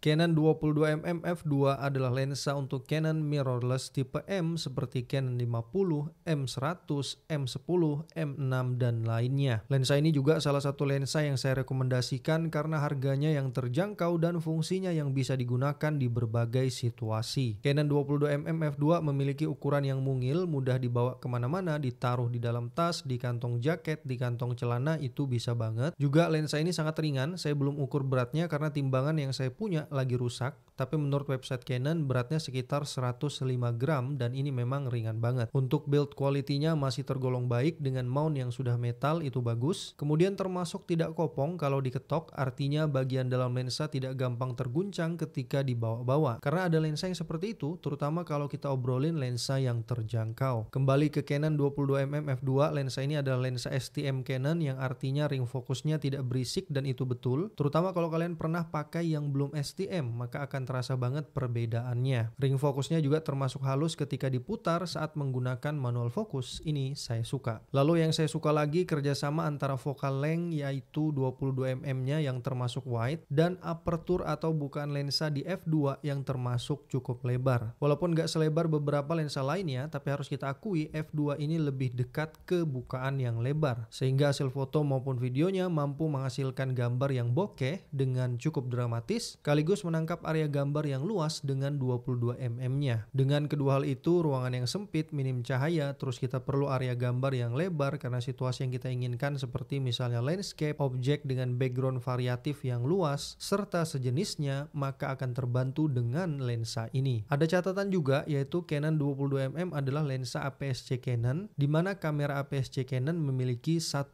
Canon 22mm f2 adalah lensa untuk Canon mirrorless tipe M seperti Canon 50, M100, M10, M6 dan lainnya. Lensa ini juga salah satu lensa yang saya rekomendasikan karena harganya yang terjangkau dan fungsinya yang bisa digunakan di berbagai situasi. Canon 22mm f2 memiliki ukuran yang mungil, mudah dibawa kemana-mana, ditaruh di dalam tas, di kantong jaket, di kantong celana itu bisa banget. Juga lensa ini sangat ringan, saya belum ukur beratnya karena timbangan yang saya punya lagi rusak tapi menurut website Canon beratnya sekitar 105 gram dan ini memang ringan banget. Untuk build quality masih tergolong baik dengan mount yang sudah metal itu bagus. Kemudian termasuk tidak kopong kalau diketok artinya bagian dalam lensa tidak gampang terguncang ketika dibawa-bawa. Karena ada lensa yang seperti itu terutama kalau kita obrolin lensa yang terjangkau. Kembali ke Canon 22mm f2 lensa ini adalah lensa STM Canon yang artinya ring fokusnya tidak berisik dan itu betul. Terutama kalau kalian pernah pakai yang belum STM maka akan terasa banget perbedaannya. Ring fokusnya juga termasuk halus ketika diputar saat menggunakan manual fokus. Ini saya suka. Lalu yang saya suka lagi kerjasama antara focal length yaitu 22mm-nya yang termasuk wide dan aperture atau bukaan lensa di f2 yang termasuk cukup lebar. Walaupun nggak selebar beberapa lensa lainnya, tapi harus kita akui f2 ini lebih dekat ke bukaan yang lebar. Sehingga hasil foto maupun videonya mampu menghasilkan gambar yang bokeh dengan cukup dramatis, sekaligus menangkap area gambar gambar yang luas dengan 22 mm-nya. Dengan kedua hal itu, ruangan yang sempit, minim cahaya, terus kita perlu area gambar yang lebar karena situasi yang kita inginkan seperti misalnya landscape, objek dengan background variatif yang luas, serta sejenisnya, maka akan terbantu dengan lensa ini. Ada catatan juga, yaitu Canon 22 mm adalah lensa APS-C Canon, di mana kamera APS-C Canon memiliki 1,6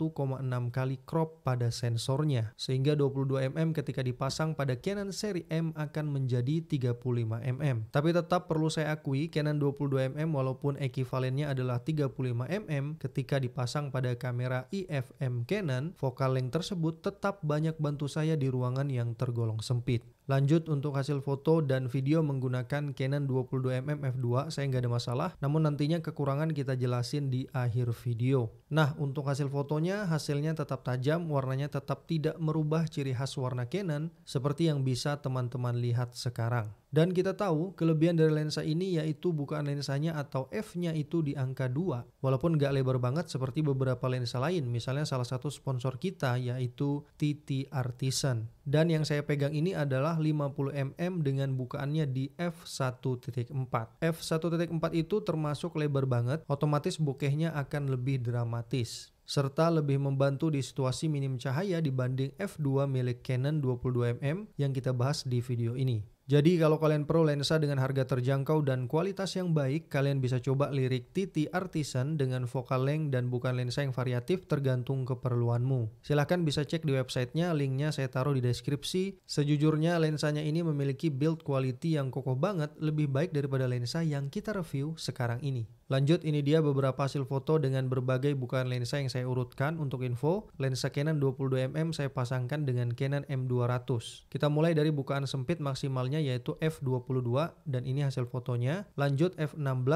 kali crop pada sensornya, sehingga 22 mm ketika dipasang pada Canon seri M akan menjadi menjadi 35 mm. Tapi tetap perlu saya akui Canon 22 mm walaupun ekivalennya adalah 35 mm ketika dipasang pada kamera IFM Canon, focal length tersebut tetap banyak bantu saya di ruangan yang tergolong sempit. Lanjut untuk hasil foto dan video menggunakan Canon 22mm f2 saya nggak ada masalah namun nantinya kekurangan kita jelasin di akhir video. Nah untuk hasil fotonya hasilnya tetap tajam warnanya tetap tidak merubah ciri khas warna Canon seperti yang bisa teman-teman lihat sekarang. Dan kita tahu kelebihan dari lensa ini yaitu bukaan lensanya atau f-nya itu di angka 2. Walaupun nggak lebar banget seperti beberapa lensa lain, misalnya salah satu sponsor kita yaitu TT Artisan. Dan yang saya pegang ini adalah adalah 50 mm dengan bukaannya di f1.4. F1.4 itu termasuk lebar banget, otomatis bokehnya akan lebih dramatis serta lebih membantu di situasi minim cahaya dibanding f2 milik Canon 22mm yang kita bahas di video ini. Jadi kalau kalian perlu lensa dengan harga terjangkau dan kualitas yang baik, kalian bisa coba lirik Titi Artisan dengan focal length dan bukan lensa yang variatif tergantung keperluanmu. Silahkan bisa cek di websitenya, linknya saya taruh di deskripsi. Sejujurnya lensanya ini memiliki build quality yang kokoh banget, lebih baik daripada lensa yang kita review sekarang ini. Lanjut ini dia beberapa hasil foto dengan berbagai bukaan lensa yang saya urutkan untuk info. Lensa Canon 22mm saya pasangkan dengan Canon M200. Kita mulai dari bukaan sempit maksimalnya yaitu f22 dan ini hasil fotonya. Lanjut f16,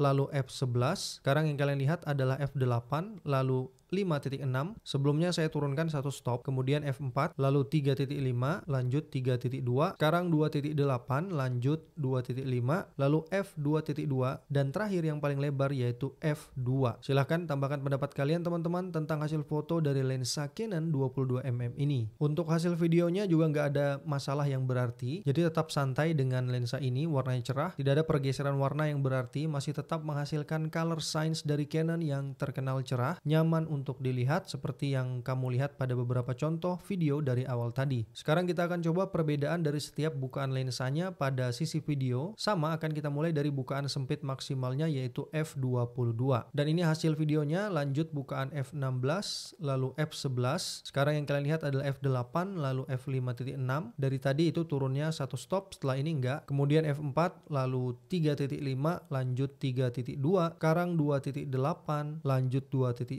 lalu F11. Sekarang yang kalian lihat adalah F8, lalu 5.6. Sebelumnya saya turunkan satu stop, kemudian F4, lalu 3.5, lanjut 3.2, sekarang 2.8, lanjut 2.5, lalu F2.2, dan terakhir yang paling lebar yaitu F2. Silahkan tambahkan pendapat kalian teman-teman tentang hasil foto dari lensa Canon 22mm ini. Untuk hasil videonya juga nggak ada masalah yang berarti, jadi tetap santai dengan lensa ini, warnanya cerah, tidak ada pergeseran warna yang berarti, masih tetap tetap menghasilkan color science dari Canon yang terkenal cerah, nyaman untuk dilihat seperti yang kamu lihat pada beberapa contoh video dari awal tadi. Sekarang kita akan coba perbedaan dari setiap bukaan lensanya pada sisi video. Sama akan kita mulai dari bukaan sempit maksimalnya yaitu f22. Dan ini hasil videonya lanjut bukaan f16 lalu f11. Sekarang yang kalian lihat adalah f8 lalu f5.6. Dari tadi itu turunnya satu stop setelah ini enggak. Kemudian f4 lalu 3.5 lanjut 3 3.2, Karang 2.8, lanjut 2.5,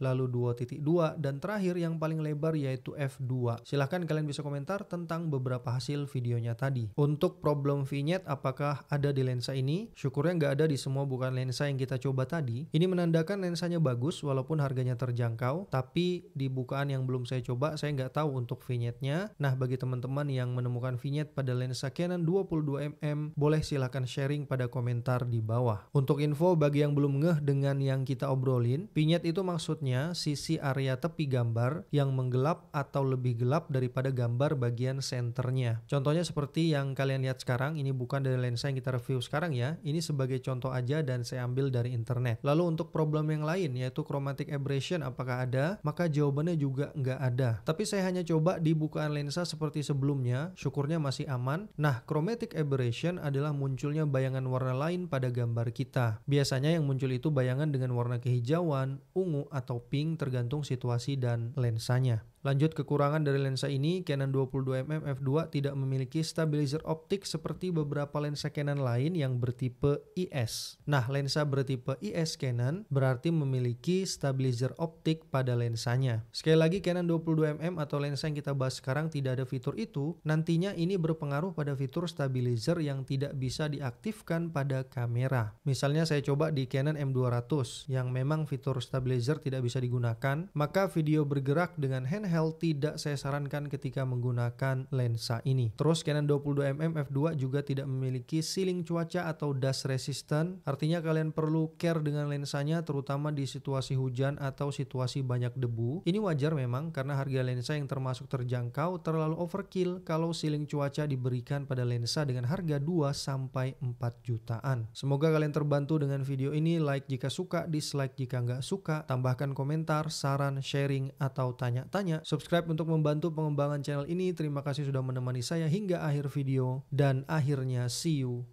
lalu 2.2, dan terakhir yang paling lebar yaitu F2. Silahkan kalian bisa komentar tentang beberapa hasil videonya tadi. Untuk problem vignette apakah ada di lensa ini? Syukurnya nggak ada di semua bukan lensa yang kita coba tadi. Ini menandakan lensanya bagus walaupun harganya terjangkau, tapi di bukaan yang belum saya coba saya nggak tahu untuk vignette-nya. Nah, bagi teman-teman yang menemukan vignette pada lensa Canon 22mm, boleh silahkan sharing pada komentar di bawah. Untuk info bagi yang belum ngeh dengan yang kita obrolin, pinyet itu maksudnya sisi area tepi gambar yang menggelap atau lebih gelap daripada gambar bagian senternya. Contohnya seperti yang kalian lihat sekarang, ini bukan dari lensa yang kita review sekarang ya, ini sebagai contoh aja dan saya ambil dari internet. Lalu untuk problem yang lain yaitu chromatic aberration apakah ada? Maka jawabannya juga nggak ada. Tapi saya hanya coba di bukaan lensa seperti sebelumnya, syukurnya masih aman. Nah, chromatic aberration adalah munculnya bayangan warna lain pada gambar kita kita. Biasanya yang muncul itu bayangan dengan warna kehijauan, ungu, atau pink tergantung situasi dan lensanya. Lanjut kekurangan dari lensa ini, Canon 22mm f2 tidak memiliki stabilizer optik seperti beberapa lensa Canon lain yang bertipe IS. Nah, lensa bertipe IS Canon berarti memiliki stabilizer optik pada lensanya. Sekali lagi Canon 22mm atau lensa yang kita bahas sekarang tidak ada fitur itu, nantinya ini berpengaruh pada fitur stabilizer yang tidak bisa diaktifkan pada kamera. Misalnya saya coba di Canon M200 yang memang fitur stabilizer tidak bisa digunakan, maka video bergerak dengan hand handheld tidak saya sarankan ketika menggunakan lensa ini. Terus Canon 22mm f2 juga tidak memiliki sealing cuaca atau dust resistant. Artinya kalian perlu care dengan lensanya terutama di situasi hujan atau situasi banyak debu. Ini wajar memang karena harga lensa yang termasuk terjangkau terlalu overkill kalau sealing cuaca diberikan pada lensa dengan harga 2 sampai 4 jutaan. Semoga kalian terbantu dengan video ini. Like jika suka, dislike jika nggak suka. Tambahkan komentar, saran, sharing, atau tanya-tanya Subscribe untuk membantu pengembangan channel ini. Terima kasih sudah menemani saya hingga akhir video. Dan akhirnya see you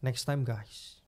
next time guys.